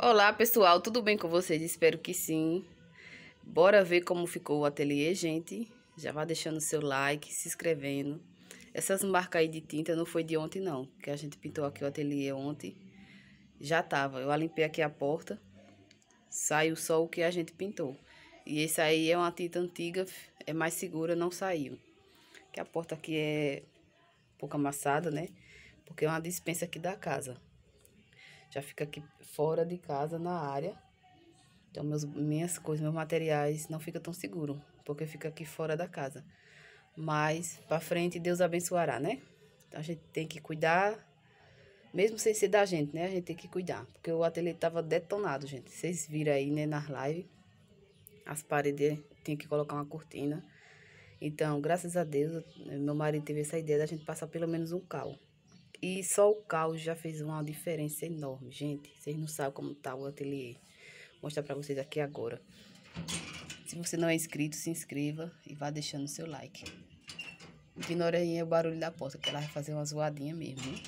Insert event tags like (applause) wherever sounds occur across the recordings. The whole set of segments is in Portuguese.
Olá pessoal, tudo bem com vocês? Espero que sim. Bora ver como ficou o ateliê, gente. Já vá deixando seu like, se inscrevendo. Essas marcas aí de tinta não foi de ontem não, que a gente pintou aqui o ateliê ontem. Já tava, eu limpei aqui a porta, saiu só o que a gente pintou. E esse aí é uma tinta antiga, é mais segura, não saiu. Que a porta aqui é um pouco amassada, né? Porque é uma dispensa aqui da casa já fica aqui fora de casa, na área. Então, meus, minhas coisas, meus materiais não fica tão seguro, porque fica aqui fora da casa. Mas, para frente, Deus abençoará, né? Então, a gente tem que cuidar, mesmo sem ser da gente, né? A gente tem que cuidar, porque o ateliê tava detonado, gente. Vocês viram aí, né, nas lives. As paredes, eh, tinha que colocar uma cortina. Então, graças a Deus, meu marido teve essa ideia da gente passar pelo menos um cal. E só o caos já fez uma diferença enorme, gente. Vocês não sabem como tá o ateliê. Vou mostrar para vocês aqui agora. Se você não é inscrito, se inscreva e vá deixando o seu like. aí o barulho da porta, que ela vai fazer uma zoadinha mesmo. Hein?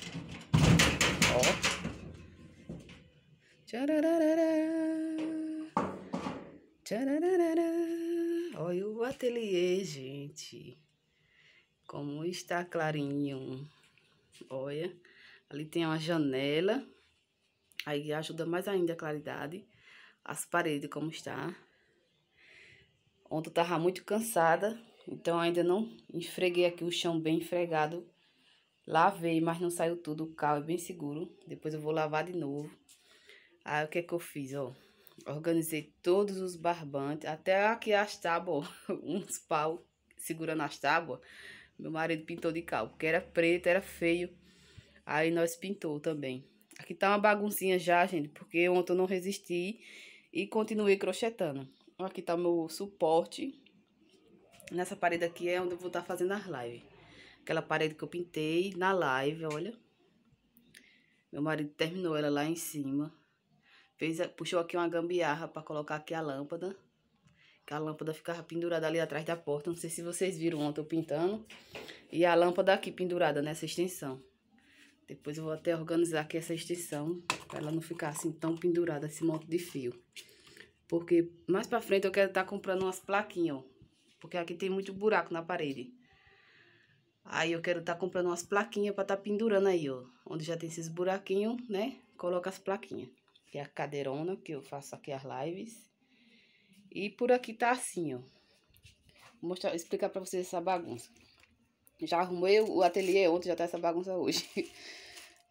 Ó. Olha o ateliê, gente. Como está clarinho. Olha, ali tem uma janela. Aí ajuda mais ainda a claridade. As paredes como está. Ontem eu tava muito cansada, então ainda não enfreguei aqui o chão bem enfregado, Lavei, mas não saiu tudo, o carro é bem seguro. Depois eu vou lavar de novo. Aí o que é que eu fiz, ó? Organizei todos os barbantes, até aqui as tábuas, (laughs) uns pau segurando as tábuas. Meu marido pintou de cal, porque era preto, era feio. Aí nós pintou também. Aqui tá uma baguncinha já, gente, porque ontem eu não resisti e continuei crochetando. Aqui tá meu suporte. Nessa parede aqui é onde eu vou estar tá fazendo as lives. Aquela parede que eu pintei na live, olha. Meu marido terminou ela lá em cima. Fez, puxou aqui uma gambiarra para colocar aqui a lâmpada que a lâmpada ficava pendurada ali atrás da porta. Não sei se vocês viram ontem eu pintando. E a lâmpada aqui pendurada nessa extensão. Depois eu vou até organizar aqui essa extensão, para ela não ficar assim tão pendurada, esse monte de fio. Porque mais para frente eu quero estar tá comprando umas plaquinhas, ó. Porque aqui tem muito buraco na parede. Aí eu quero estar tá comprando umas plaquinhas para estar tá pendurando aí, ó. Onde já tem esses buraquinhos, né? Coloca as plaquinhas. Que é a cadeirona que eu faço aqui as lives. E por aqui tá assim, ó. Vou mostrar, explicar pra vocês essa bagunça. Já arrumei o ateliê ontem, já tá essa bagunça hoje. (laughs)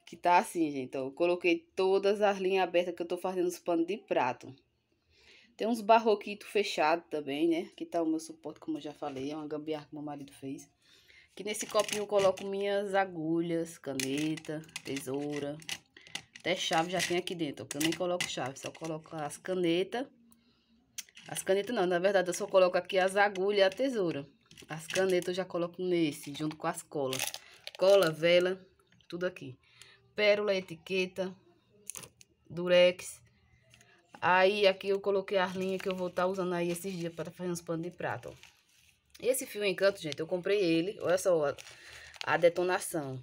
que tá assim, gente, Eu coloquei todas as linhas abertas que eu tô fazendo os panos de prato. Tem uns barroquitos fechados também, né? Que tá o meu suporte, como eu já falei. É uma gambiarra que meu marido fez. Que nesse copinho eu coloco minhas agulhas, caneta, tesoura. Até chave já tem aqui dentro, eu nem coloco chave. Só coloco as canetas as canetas não, na verdade eu só coloco aqui as agulhas e a tesoura. As canetas eu já coloco nesse, junto com as colas. Cola, vela, tudo aqui. Pérola, etiqueta, durex. Aí aqui eu coloquei as linhas que eu vou estar tá usando aí esses dias para tá fazer uns panos de prata, ó. Esse fio encanto, gente, eu comprei ele. Olha só a, a detonação.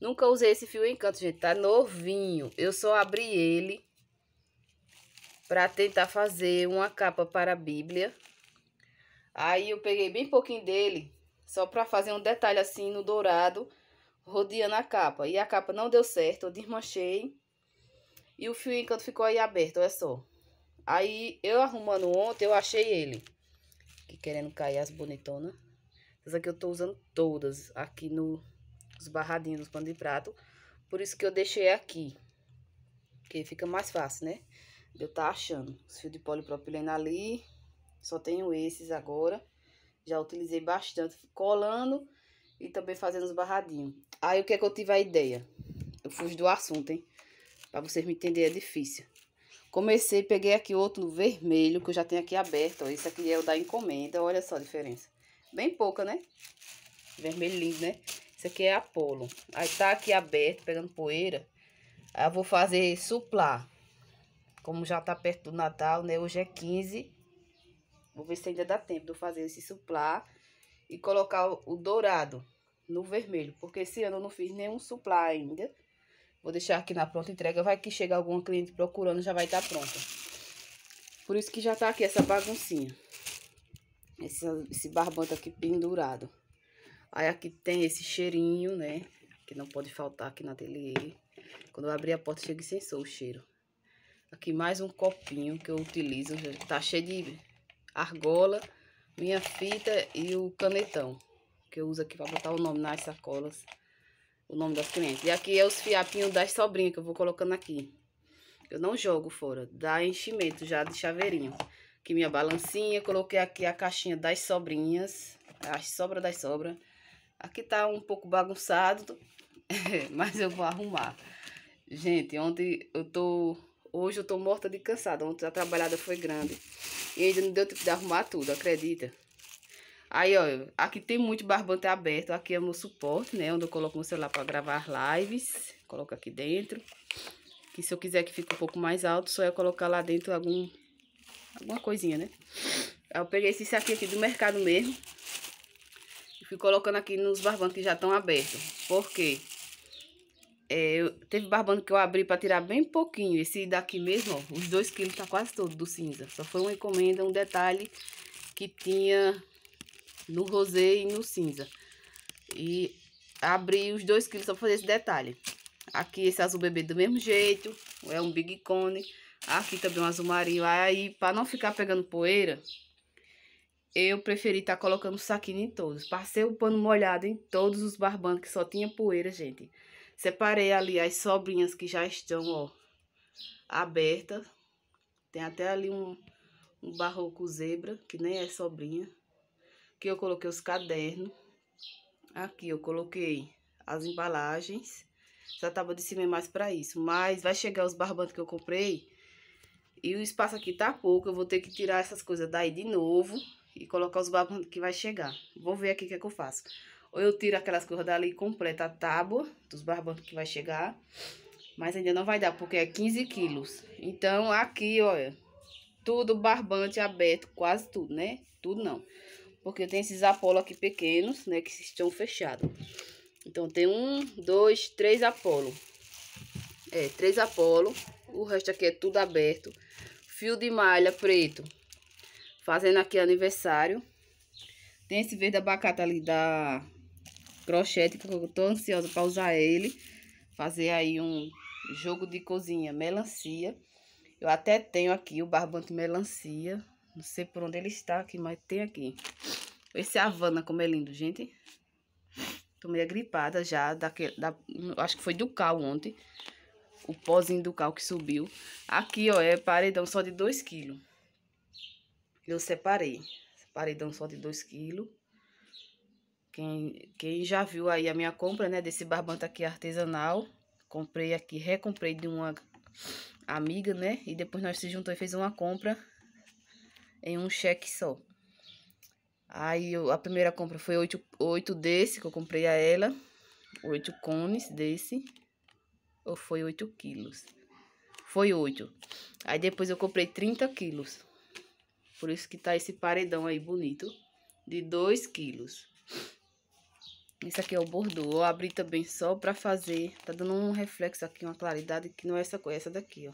Nunca usei esse fio encanto, gente. Tá novinho. Eu só abri ele para tentar fazer uma capa para a Bíblia. Aí eu peguei bem pouquinho dele, só para fazer um detalhe assim no dourado, rodeando a capa. E a capa não deu certo, eu desmanchei. E o fio encanto ficou aí aberto, olha só. Aí eu arrumando ontem, eu achei ele. Aqui querendo cair as bonitonas. Essas aqui eu tô usando todas aqui no os barradinhos dos panos de prato. Por isso que eu deixei aqui. Porque fica mais fácil, né? de eu estar tá achando. Os fios de polipropileno ali, só tenho esses agora. Já utilizei bastante, colando e também fazendo os barradinhos. Aí o que é que eu tive a ideia? Eu fujo do assunto, hein? Pra vocês me entenderem, é difícil. Comecei, peguei aqui outro vermelho, que eu já tenho aqui aberto, Esse aqui é o da encomenda, olha só a diferença. Bem pouca, né? Vermelho lindo, né? Esse aqui é Apolo. Aí tá aqui aberto, pegando poeira. Aí eu vou fazer suplar. Como já tá perto do Natal, né? Hoje é 15. Vou ver se ainda dá tempo de eu fazer esse suplá e colocar o dourado no vermelho. Porque esse ano eu não fiz nenhum suplá ainda. Vou deixar aqui na pronta entrega. Vai que chega algum cliente procurando, já vai estar tá pronta. Por isso que já tá aqui essa baguncinha. Esse, esse barbante aqui pendurado. Aí aqui tem esse cheirinho, né? Que não pode faltar aqui na ateliê. Quando eu abrir a porta, chega e sensou o cheiro. Aqui mais um copinho que eu utilizo, tá cheio de argola, minha fita e o canetão, que eu uso aqui para botar o nome nas sacolas, o nome das clientes. E aqui é os fiapinhos das sobrinhas que eu vou colocando aqui. Eu não jogo fora, dá enchimento já de chaveirinho. Aqui minha balancinha, coloquei aqui a caixinha das sobrinhas, A sobra das sobras. Aqui tá um pouco bagunçado, (laughs) mas eu vou arrumar. Gente, ontem eu tô Hoje eu tô morta de cansada. Ontem a trabalhada foi grande. E ainda não deu tempo de arrumar tudo, acredita? Aí, ó, aqui tem muito barbante aberto. Aqui é o meu suporte, né? Onde eu coloco meu celular para gravar lives. Coloco aqui dentro. Que se eu quiser que fique um pouco mais alto, só é colocar lá dentro algum, alguma coisinha, né? Aí eu peguei esse saquinho aqui do mercado mesmo. E fui colocando aqui nos barbantes que já estão abertos. Por quê? É, eu, teve barbando que eu abri para tirar bem pouquinho. Esse daqui mesmo, ó, os dois quilos tá quase todo do cinza. Só foi uma encomenda, um detalhe que tinha no rosé e no cinza. E abri os dois quilos só pra fazer esse detalhe. Aqui esse azul bebê do mesmo jeito, é um big cone. Aqui também um azul marinho. Aí, para não ficar pegando poeira, eu preferi estar tá colocando saquinho em todos. Passei o pano molhado em todos os barbantes que só tinha poeira, gente. Separei ali as sobrinhas que já estão, ó, abertas. Tem até ali um, um barroco zebra, que nem é sobrinha. Que eu coloquei os cadernos. Aqui eu coloquei as embalagens. Essa tábua de cima é mais pra isso. Mas vai chegar os barbantes que eu comprei. E o espaço aqui tá pouco. Eu vou ter que tirar essas coisas daí de novo. E colocar os barbantes que vai chegar. Vou ver aqui o que é que eu faço. Ou eu tiro aquelas curvas dali e completo a tábua dos barbantes que vai chegar. Mas ainda não vai dar, porque é 15 quilos. Então, aqui, olha, tudo barbante aberto, quase tudo, né? Tudo não. Porque tem esses apolos aqui pequenos, né, que estão fechados. Então, tem um, dois, três apolos. É, três apolos. O resto aqui é tudo aberto. Fio de malha preto. Fazendo aqui aniversário. Tem esse verde abacate ali da crochete, porque eu tô ansiosa para usar ele. Fazer aí um jogo de cozinha melancia. Eu até tenho aqui o barbante melancia. Não sei por onde ele está aqui, mas tem aqui. Esse Havana, como é lindo, gente. Tô meio gripada já, daquele, da, acho que foi do cal ontem. O pozinho do cal que subiu. Aqui, ó, é paredão só de 2 quilos. Eu separei. Paredão só de 2 quilos. Quem, quem já viu aí a minha compra, né? Desse barbante aqui artesanal. Comprei aqui, recomprei de uma amiga, né? E depois nós se juntou e fez uma compra em um cheque só. Aí eu, a primeira compra foi oito, oito desse que eu comprei a ela. Oito cones desse. Ou foi oito quilos? Foi oito. Aí depois eu comprei 30 quilos. Por isso que tá esse paredão aí bonito. De dois quilos. Esse aqui é o bordô. Eu abri também só pra fazer. Tá dando um reflexo aqui, uma claridade que não é essa é essa daqui, ó.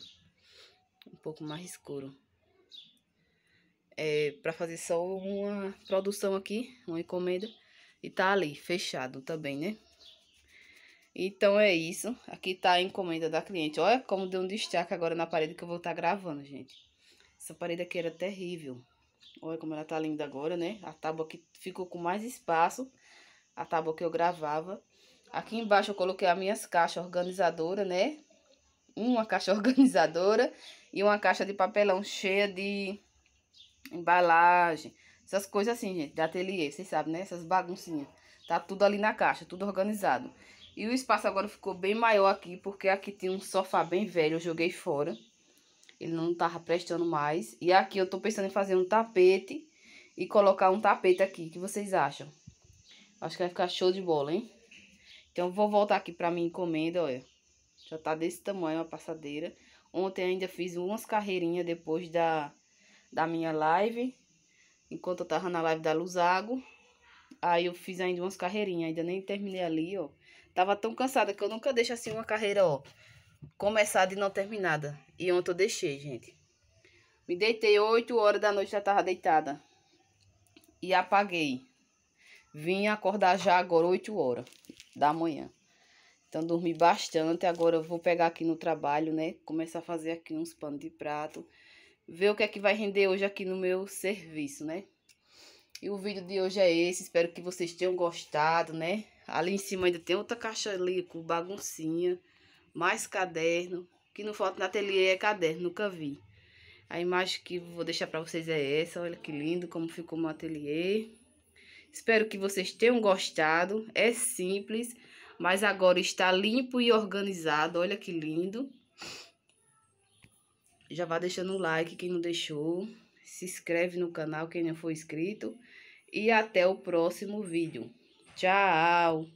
Um pouco mais escuro. É pra fazer só uma produção aqui, uma encomenda. E tá ali, fechado também, né? Então é isso. Aqui tá a encomenda da cliente. Olha como deu um destaque agora na parede que eu vou estar tá gravando, gente. Essa parede aqui era terrível. Olha como ela tá linda agora, né? A tábua aqui ficou com mais espaço a tábua que eu gravava. Aqui embaixo eu coloquei as minhas caixas organizadoras, né? Uma caixa (laughs) organizadora e uma caixa de papelão cheia de embalagem. Essas coisas assim, gente, de ateliê, vocês sabem, né? Essas baguncinhas. Tá tudo ali na caixa, tudo organizado. E o espaço agora ficou bem maior aqui, porque aqui tinha um sofá bem velho, eu joguei fora. Ele não tava prestando mais. E aqui eu tô pensando em fazer um tapete e colocar um tapete aqui, o que vocês acham? Acho que vai ficar show de bola, hein? Então, vou voltar aqui pra minha encomenda, olha. Já tá desse tamanho a passadeira. Ontem ainda fiz umas carreirinhas depois da, da minha live. Enquanto eu tava na live da Luzago. Aí eu fiz ainda umas carreirinhas. Ainda nem terminei ali, ó. Tava tão cansada que eu nunca deixo assim uma carreira, ó. Começada e não terminada. E ontem eu deixei, gente. Me deitei 8 horas da noite, já tava deitada. E apaguei. Vim acordar já agora 8 horas da manhã. Então dormi bastante, agora eu vou pegar aqui no trabalho, né? Começar a fazer aqui uns panos de prato, ver o que é que vai render hoje aqui no meu serviço, né? E o vídeo de hoje é esse, espero que vocês tenham gostado, né? Ali em cima ainda tem outra caixa ali com baguncinha, mais caderno, que não falta na ateliê é caderno, nunca vi. A imagem que vou deixar pra vocês é essa, olha que lindo como ficou o meu ateliê. Espero que vocês tenham gostado. É simples, mas agora está limpo e organizado. Olha que lindo. Já vá deixando o like quem não deixou. Se inscreve no canal quem não for inscrito. E até o próximo vídeo. Tchau!